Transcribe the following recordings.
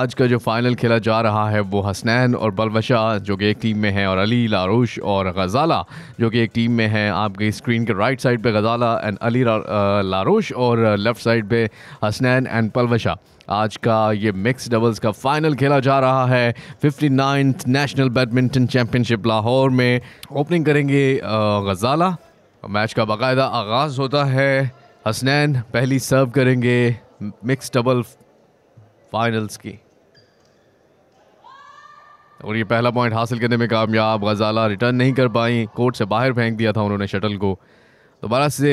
आज का जो फाइनल खेला जा रहा है वो हसनैन और बलवशा जो कि एक टीम में है और अली लारूश और गज़ाला जो कि एक टीम में है आपकी स्क्रीन के राइट साइड पे गज़ाला एंड अली लारूश और लेफ्ट साइड पे हसनैन एंड बलवशा आज का ये मिक्स डबल्स का फाइनल खेला जा रहा है fifty ninth national badminton championship Lahore में ओपनिंग करेंगे गज़ाला मैच का बाकायदा आगाज़ होता है हसनैन पहली सर्व करेंगे मिक्स डबल फाइनल्स की और ये पहला पॉइंट हासिल करने में कामयाब गजाला रिटर्न नहीं कर पाई कोर्ट से बाहर फेंक दिया था उन्होंने शटल को दोबारा से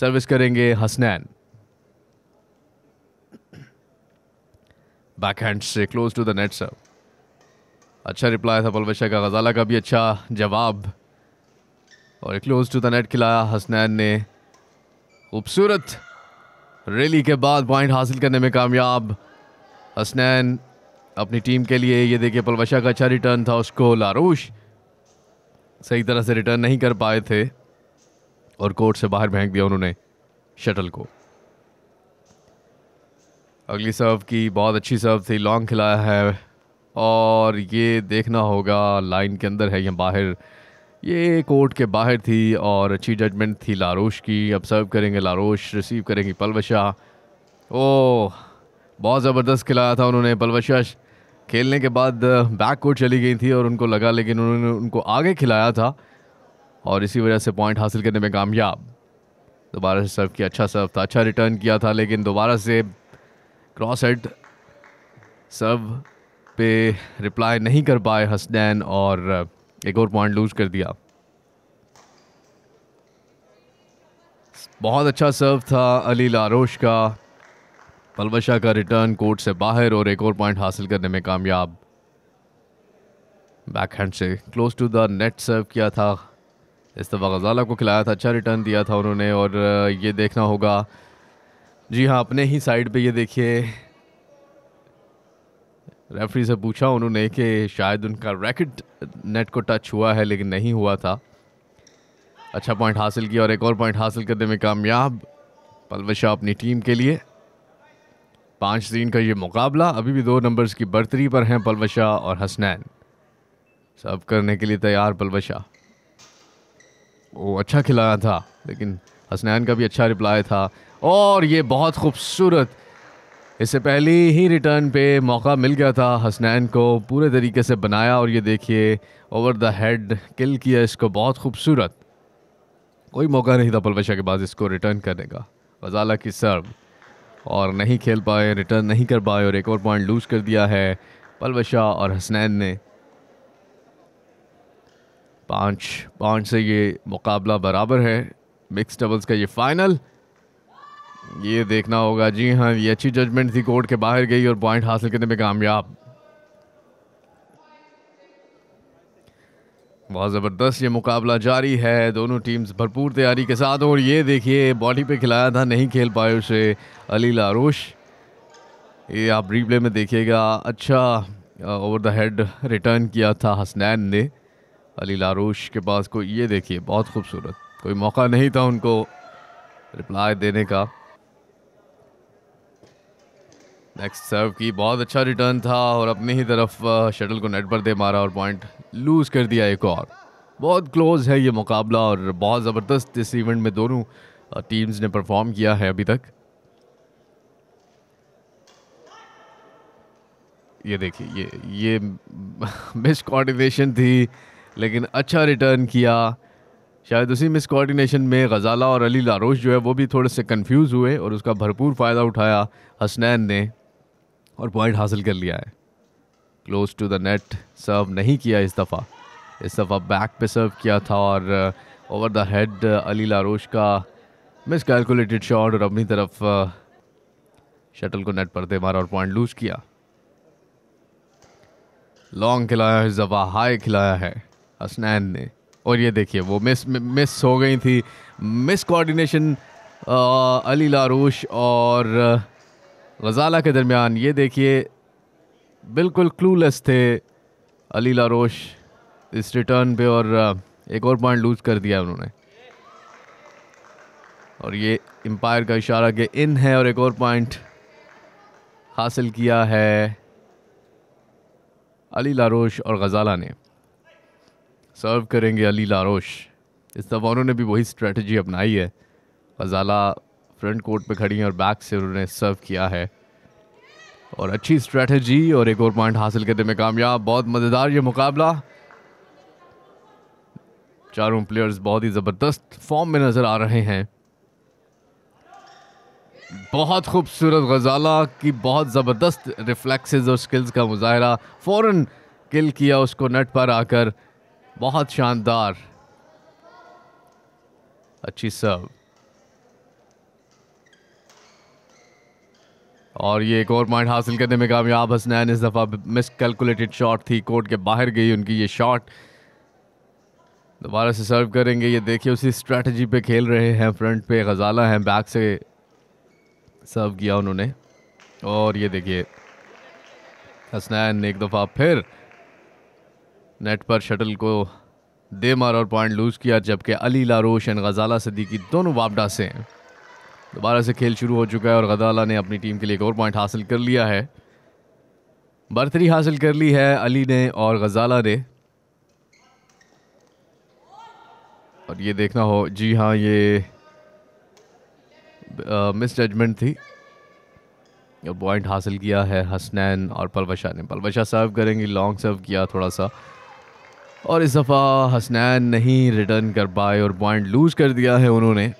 सर्विस करेंगे हसनैन बैक हैंड से close to the net serve अच्छा रिप्लाई था पलवशा का गजाला का भी अच्छा जवाब और क्लोज टू द नेट खिलाया हसनैन ने खूबसूरत रैली के बाद पॉइंट हासिल करने में कामयाब हसनैन अपनी टीम के लिए ये देखिए पलवशा का अच्छा रिटर्न था उसको लारूश सही तरह से रिटर्न नहीं कर पाए थे और कोर्ट से बाहर फेंक दिया उन्होंने शटल को अगली सर्व की बहुत अच्छी सर्व थी लॉन्ग खिलाया है और ये देखना होगा लाइन के अंदर है या बाहर ये कोर्ट के बाहर थी और अच्छी जजमेंट थी लारोश की अब सर्व करेंगे लारोश रिसीव करेंगी पलवशा ओह बहुत ज़बरदस्त खिलाया था उन्होंने पलवशश खेलने के बाद बैक कोर्ट चली गई थी और उनको लगा लेकिन उन्होंने उनको आगे खिलाया था और इसी वजह से पॉइंट हासिल करने में कामयाब दोबारा से सर्व किया अच्छा सर्व था अच्छा रिटर्न किया था लेकिन दोबारा से क्रॉस हेड सर्व पे रिप्लाई नहीं कर पाए हसनैन और एक और पॉइंट लूज कर दिया बहुत अच्छा सर्व था अली लारोश का पलवशा का रिटर्न कोर्ट से बाहर और एक और पॉइंट हासिल करने में कामयाब बैकहैंड से close to the net serve किया था इस दफ़ा गजाला को खिलाया था अच्छा रिटर्न दिया था उन्होंने और ये देखना होगा जी हाँ अपने ही साइड पे ये देखिए रेफरी से पूछा उन्होंने कि शायद उनका रैकेट नेट को टच हुआ है लेकिन नहीं हुआ था अच्छा पॉइंट हासिल किया और एक और पॉइंट हासिल करने में कामयाब पलवशा अपनी टीम के लिए पाँच दिन का ये मुकाबला अभी भी दो नंबर्स की बर्तरी पर हैं पलवशा और हसनैन सब करने के लिए तैयार पलवशा वो अच्छा खिलाया था लेकिन हसनैन का भी अच्छा रिप्लाई था और ये बहुत खूबसूरत इससे पहले ही रिटर्न पे मौका मिल गया था हसनैन को पूरे तरीके से बनाया और ये देखिए ओवर द हेड किल किया इसको बहुत खूबसूरत कोई मौका नहीं था पलवशा के बाद इसको रिटर्न करने का वजाला की सर्व और नहीं खेल पाए रिटर्न नहीं कर पाए और एक और पॉइंट लूज कर दिया है पलवशा और हसनैन ने पाँच पाँच से ये मुकाबला बराबर है मिक्स डबल्स का ये फाइनल ये देखना होगा जी हाँ ये अच्छी जजमेंट थी कोर्ट के बाहर गई और पॉइंट हासिल करने में कामयाब बहुत ज़बरदस्त ये मुकाबला जारी है दोनों टीम्स भरपूर तैयारी के साथ और ये देखिए बॉडी पे खिलाया था नहीं खेल पाए उसे अली लारोश ये आप रिप्ले में देखिएगा अच्छा ओवर द हेड रिटर्न किया था हसनैन ने अली लारोश के पास को ये देखिए बहुत खूबसूरत कोई मौका नहीं था उनको रिप्लाई देने का नेक्स्ट सर्व की बहुत अच्छा रिटर्न था और अपनी ही तरफ शटल को नेट पर दे मारा और पॉइंट लूज कर दिया एक और बहुत क्लोज है ये मुकाबला और बहुत ज़बरदस्त इस इवेंट में दोनों टीम्स ने परफॉर्म किया है अभी तक ये देखिए ये ये मिस कोऑर्डिनेशन थी लेकिन अच्छा रिटर्न किया शायद उसी मिस कोऑर्डिनेशन में गज़ाला और अली लारोश जो है वो भी थोड़े से कंफ्यूज हुए और उसका भरपूर फ़ायदा उठाया हसनैन ने और पॉइंट हासिल कर लिया है close to the net serve नहीं किया इस दफ़ा इस दफ़ा बैक पे सर्व किया था और over the head Ali Larosh का मिस कैलकुलेटेड शॉट और अपनी तरफ शटल uh, को नेट पर दे मारा और पॉइंट लूज किया लॉन्ग खिलाया है जवा हाई खिलाया है हसनैन ने और ये देखिए वो मिस मिस हो गई थी miscoordination uh, Ali Larosh और uh, गजाला के दरमियान ये देखिए बिल्कुल क्लूलेस थे अली लारोश इस रिटर्न पे और एक और पॉइंट लूज कर दिया उन्होंने और ये एम्पायर का इशारा के इन है और एक और पॉइंट हासिल किया है अली लारोश और गजाला ने सर्व करेंगे अली लारोश इस दफ़ा उन्होंने भी वही स्ट्रेटजी अपनाई है गजाला फ्रंट कोर्ट पे खड़ी हैं और बैक से उन्होंने सर्व किया है और अच्छी स्ट्रेटजी और एक और पॉइंट हासिल करने में कामयाब बहुत मज़ेदार ये मुकाबला चारों प्लेयर्स बहुत ही ज़बरदस्त फॉर्म में नज़र आ रहे हैं बहुत खूबसूरत गजाला की बहुत ज़बरदस्त रिफ्लेक्सेस और स्किल्स का मुजाहरा फ़ौर किल किया उसको नेट पर आकर बहुत शानदार अच्छी सर्व और ये एक और पॉइंट हासिल करने में कामयाब हसनैन इस दफ़ा मिस कैलकुलेटेड शॉट थी कोर्ट के बाहर गई उनकी ये शॉट दोबारा से सर्व करेंगे ये देखिए उसी स्ट्रेटजी पे खेल रहे हैं फ्रंट पे गजाला हैं बैक से सर्व किया उन्होंने और ये देखिए हसनैन एक दफ़ा फिर नेट पर शटल को दे मार और पॉइंट लूज़ किया जबकि अली लारोश एंड गजाला सदी की दोनों वापडा से हैं दोबारा से खेल शुरू हो चुका है और गदाला ने अपनी टीम के लिए एक और पॉइंट हासिल कर लिया है बर्तरी हासिल कर ली है अली ने और गजाला ने और ये देखना हो जी हाँ ये मिस जजमेंट थी और पॉइंट हासिल किया है हसनैन और पलवशा ने पलवशा सर्व करेंगी लॉन्ग सर्व किया थोड़ा सा और इस दफ़ा हसनैन नहीं रिटर्न कर पाए और पॉइंट लूज कर दिया है उन्होंने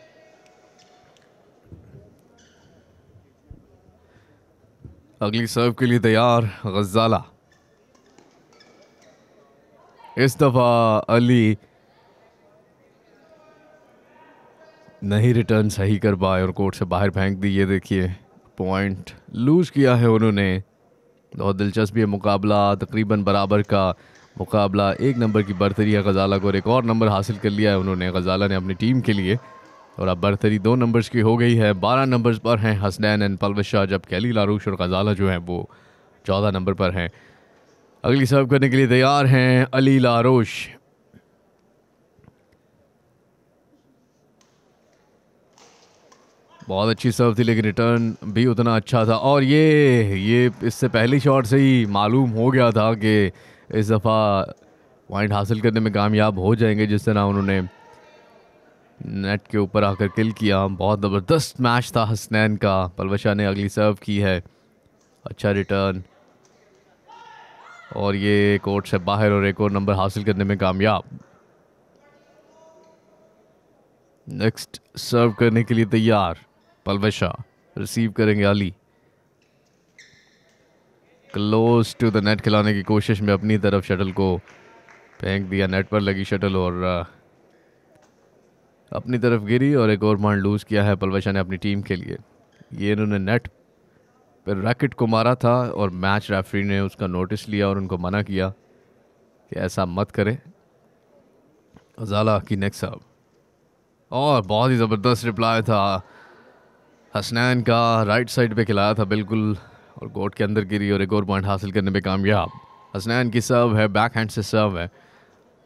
अगली सर्व के लिए तैयार गजाला इस दफा अली नहीं रिटर्न सही कर पाए और कोर्ट से बाहर फेंक दी ये देखिए पॉइंट लूज किया है उन्होंने बहुत दिलचस्प ये मुकाबला तकरीबन बराबर का मुकाबला एक नंबर की बरतरी है गजाला को और एक और नंबर हासिल कर लिया है उन्होंने गजाला ने अपनी टीम के लिए और अब बरतरी दो नंबर्स की हो गई है बारह नंबर्स पर हैं हसनैन एंड पलवशाह जब कैली लारूश और गजाला जो हैं वो चौदह नंबर पर हैं अगली सर्व करने के लिए तैयार हैं अली लारोश बहुत अच्छी सर्व थी लेकिन रिटर्न भी उतना अच्छा था और ये ये इससे पहले शॉट से ही मालूम हो गया था कि इस दफ़ा पॉइंट हासिल करने में कामयाब हो जाएंगे जिस तरह उन्होंने नेट के ऊपर आकर किल किया बहुत ज़बरदस्त मैच था हसनैन का पलवशा ने अगली सर्व की है अच्छा रिटर्न और ये कोर्ट से बाहर और एक और नंबर हासिल करने में कामयाब नेक्स्ट सर्व करने के लिए तैयार पलवशा रिसीव करेंगे Ali close to the net खिलाने की कोशिश में अपनी तरफ शटल को फेंक दिया नेट पर लगी शटल और अपनी तरफ गिरी और एक और मान लूज़ किया है पलवशा ने अपनी टीम के लिए ये इन्होंने नेट पर रैकेट को मारा था और मैच रेफरी ने उसका नोटिस लिया और उनको मना किया कि ऐसा मत करें अजाला की नेक्स्ट साहब और बहुत ही ज़बरदस्त रिप्लाई था हसनैन का राइट साइड पे खिलाया था बिल्कुल और कोर्ट के अंदर गिरी और एक और पॉइंट हासिल करने में कामयाब हसनैन की सर्व है बैक हैंड से सर्व है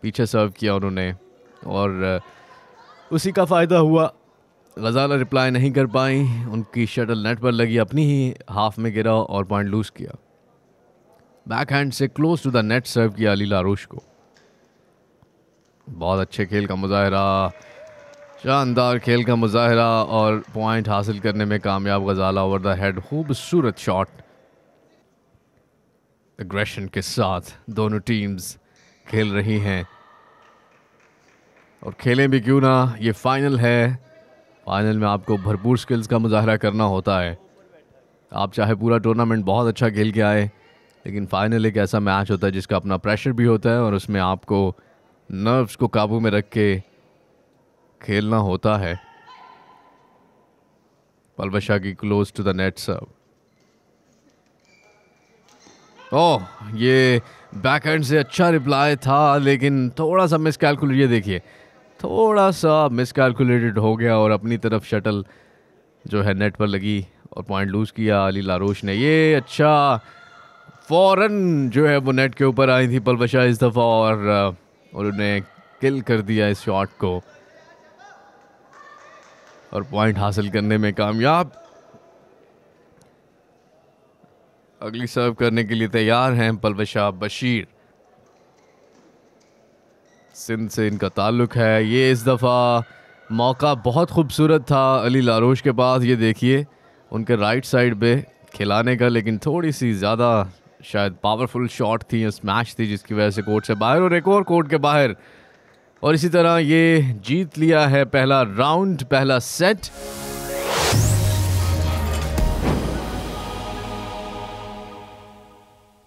पीछे सर्व किया उन्होंने और उसी का फ़ायदा हुआ गजाला रिप्लाई नहीं कर पाई उनकी शटल नेट पर लगी अपनी ही हाफ में गिरा और पॉइंट लूज किया बैक हैंड से close to the net serve किया अली लारोश को बहुत अच्छे खेल का मुजाहरा शानदार खेल का मुजाहरा और पॉइंट हासिल करने में कामयाब गजाला ओवर द हेड खूबसूरत शॉट एग्रेशन के साथ दोनों टीम्स खेल रही हैं और खेलें भी क्यों ना ये फाइनल है फाइनल में आपको भरपूर स्किल्स का मुजाहरा करना होता है आप चाहे पूरा टूर्नामेंट बहुत अच्छा खेल के आए लेकिन फाइनल एक ऐसा मैच होता है जिसका अपना प्रेशर भी होता है और उसमें आपको नर्व्स को काबू में रख के खेलना होता है पलवशा की close to the net serve ओह ये बैकहैंड से अच्छा रिप्लाई था लेकिन थोड़ा सा कैलकुलेट ये देखिए थोड़ा सा मिसकैलकुलेटेड हो गया और अपनी तरफ शटल जो है नेट पर लगी और पॉइंट लूज किया अली लारोश ने ये अच्छा फौरन जो है वो नेट के ऊपर आई थी पलवशा इस दफ़ा और उन्होंने किल कर दिया इस शॉट को और पॉइंट हासिल करने में कामयाब अगली सर्व करने के लिए तैयार हैं पलवशा बशीर सिंध से इनका ताल्लुक़ है ये इस दफ़ा मौका बहुत खूबसूरत था अली लारोश के पास ये देखिए उनके राइट साइड पे खिलाने का लेकिन थोड़ी सी ज़्यादा शायद पावरफुल शॉट थी या स्मैश थी जिसकी वजह से कोर्ट से बाहर और एक और कोर्ट के बाहर और इसी तरह ये जीत लिया है पहला राउंड पहला सेट